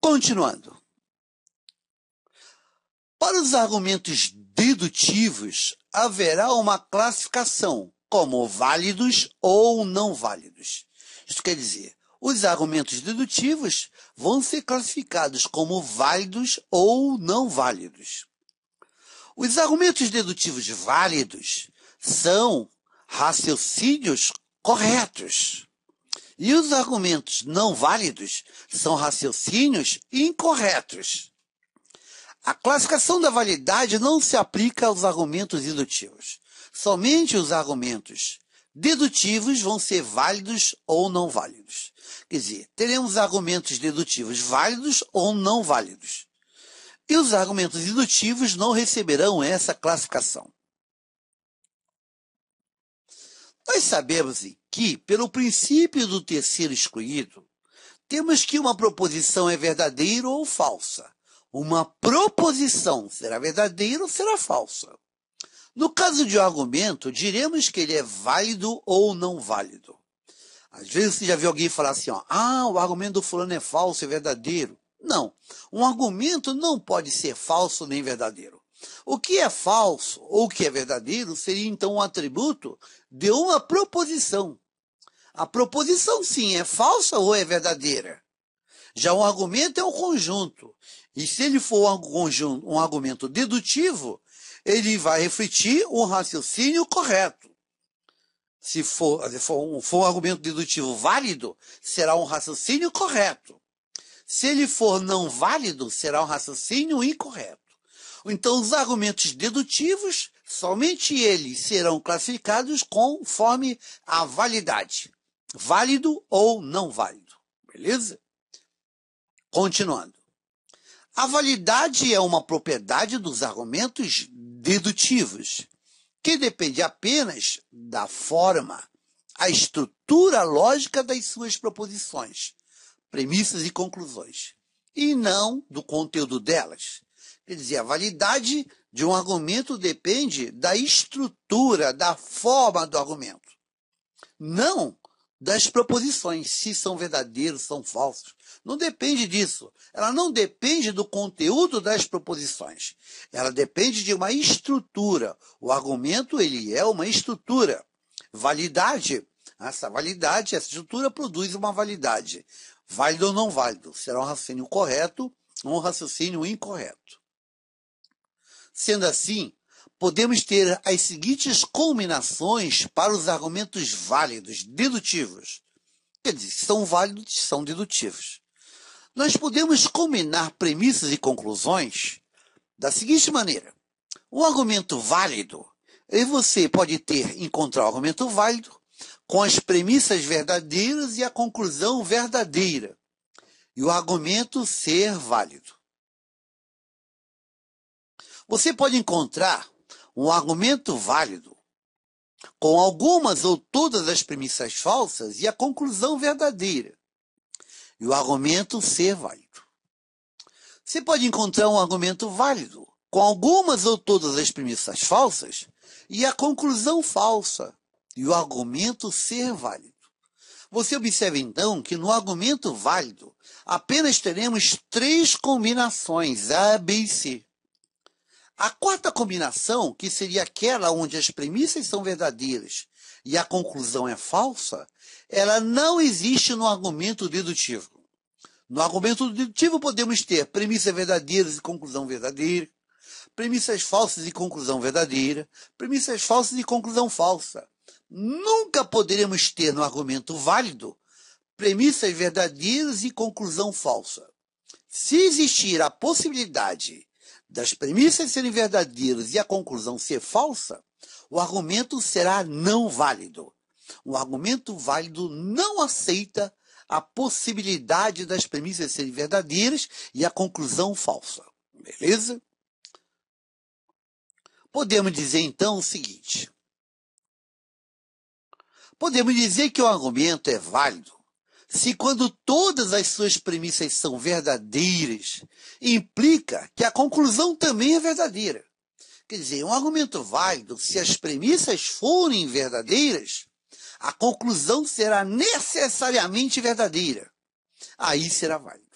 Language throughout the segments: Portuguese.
Continuando. Para os argumentos dedutivos, haverá uma classificação como válidos ou não válidos. Isso quer dizer, os argumentos dedutivos vão ser classificados como válidos ou não válidos. Os argumentos dedutivos válidos são raciocínios corretos. E os argumentos não válidos são raciocínios incorretos. A classificação da validade não se aplica aos argumentos indutivos. Somente os argumentos dedutivos vão ser válidos ou não válidos. Quer dizer, teremos argumentos dedutivos válidos ou não válidos. E os argumentos indutivos não receberão essa classificação. Nós sabemos que, pelo princípio do terceiro excluído, temos que uma proposição é verdadeira ou falsa. Uma proposição será verdadeira ou será falsa. No caso de um argumento, diremos que ele é válido ou não válido. Às vezes você já viu alguém falar assim, ó, ah, o argumento do fulano é falso e é verdadeiro. Não, um argumento não pode ser falso nem verdadeiro. O que é falso ou o que é verdadeiro seria então um atributo de uma proposição. A proposição sim é falsa ou é verdadeira. Já um argumento é um conjunto. E se ele for um, conjunto, um argumento dedutivo, ele vai refletir um raciocínio correto se for, se for, um, for um argumento dedutivo válido, será um raciocínio correto. Se ele for não válido, será um raciocínio incorreto. Então, os argumentos dedutivos, somente eles serão classificados conforme a validade. Válido ou não válido. Beleza? Continuando. A validade é uma propriedade dos argumentos dedutivos que depende apenas da forma, a estrutura lógica das suas proposições, premissas e conclusões, e não do conteúdo delas. Quer dizer, a validade de um argumento depende da estrutura, da forma do argumento, não das proposições, se são verdadeiros, são falsos. Não depende disso. Ela não depende do conteúdo das proposições. Ela depende de uma estrutura. O argumento ele é uma estrutura. Validade. Essa validade, essa estrutura produz uma validade. Válido ou não válido, será um raciocínio correto ou um raciocínio incorreto. Sendo assim, podemos ter as seguintes combinações para os argumentos válidos, dedutivos. Quer dizer, são válidos, são dedutivos. Nós podemos combinar premissas e conclusões da seguinte maneira: um argumento válido, e você pode ter encontrar um argumento válido com as premissas verdadeiras e a conclusão verdadeira, e o argumento ser válido. Você pode encontrar um argumento válido, com algumas ou todas as premissas falsas e a conclusão verdadeira, e o argumento ser válido. Você pode encontrar um argumento válido, com algumas ou todas as premissas falsas e a conclusão falsa, e o argumento ser válido. Você observa então que no argumento válido apenas teremos três combinações A, B e C. A quarta combinação, que seria aquela onde as premissas são verdadeiras e a conclusão é falsa, ela não existe no argumento dedutivo. No argumento dedutivo podemos ter premissas verdadeiras e conclusão verdadeira, premissas falsas e conclusão verdadeira, premissas falsas e conclusão falsa. Nunca poderemos ter no argumento válido premissas verdadeiras e conclusão falsa. Se existir a possibilidade das premissas serem verdadeiras e a conclusão ser falsa, o argumento será não válido. Um argumento válido não aceita a possibilidade das premissas serem verdadeiras e a conclusão falsa. Beleza? Podemos dizer então o seguinte: podemos dizer que o argumento é válido se, quando todas as suas premissas são verdadeiras, implica que a conclusão também é verdadeira. Quer dizer, um argumento válido, se as premissas forem verdadeiras, a conclusão será necessariamente verdadeira. Aí será válido.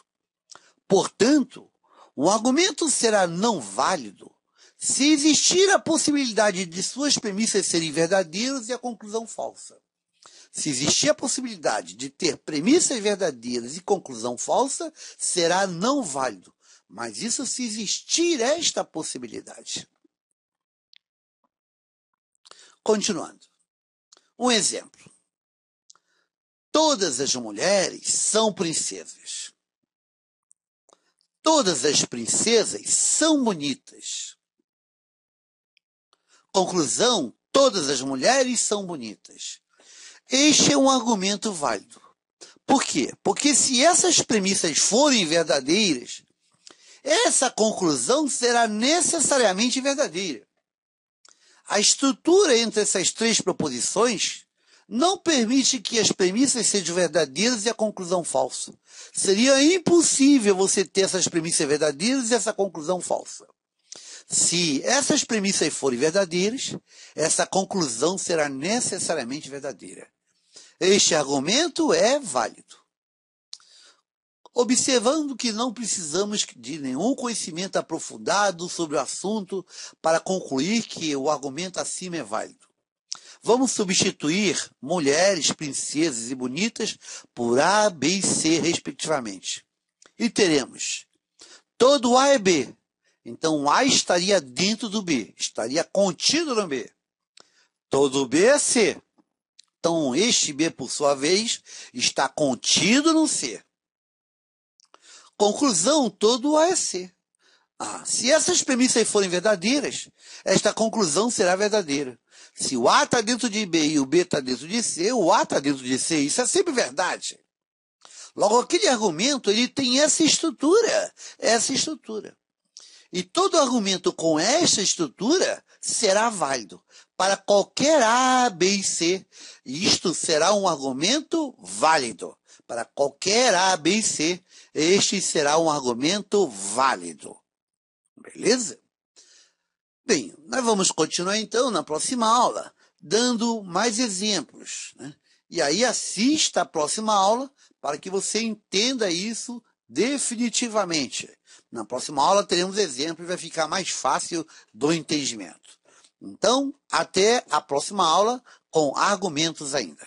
Portanto, o argumento será não válido se existir a possibilidade de suas premissas serem verdadeiras e a conclusão falsa. Se existir a possibilidade de ter premissas verdadeiras e conclusão falsa, será não válido. Mas isso se existir esta possibilidade. Continuando. Um exemplo. Todas as mulheres são princesas. Todas as princesas são bonitas. Conclusão: todas as mulheres são bonitas. Este é um argumento válido. Por quê? Porque se essas premissas forem verdadeiras, essa conclusão será necessariamente verdadeira. A estrutura entre essas três proposições não permite que as premissas sejam verdadeiras e a conclusão falsa. Seria impossível você ter essas premissas verdadeiras e essa conclusão falsa. Se essas premissas forem verdadeiras, essa conclusão será necessariamente verdadeira. Este argumento é válido. Observando que não precisamos de nenhum conhecimento aprofundado sobre o assunto para concluir que o argumento acima é válido. Vamos substituir mulheres, princesas e bonitas por A, B e C, respectivamente. E teremos todo A é B. Então A estaria dentro do B, estaria contido no B. Todo B é C, então, este B, por sua vez, está contido no C. Conclusão: todo A é C. Ah, se essas premissas forem verdadeiras, esta conclusão será verdadeira. Se o A está dentro de B e o B está dentro de C, o A está dentro de C. Isso é sempre verdade. Logo, aquele argumento ele tem essa estrutura, essa estrutura. E todo argumento com essa estrutura será válido para qualquer A, B e C. isto será um argumento válido para qualquer A, B e C. Este será um argumento válido. Beleza? Bem, nós vamos continuar então na próxima aula, dando mais exemplos. Né? E aí assista a próxima aula para que você entenda isso definitivamente. Na próxima aula teremos exemplos, vai ficar mais fácil do entendimento. Então, até a próxima aula com argumentos ainda.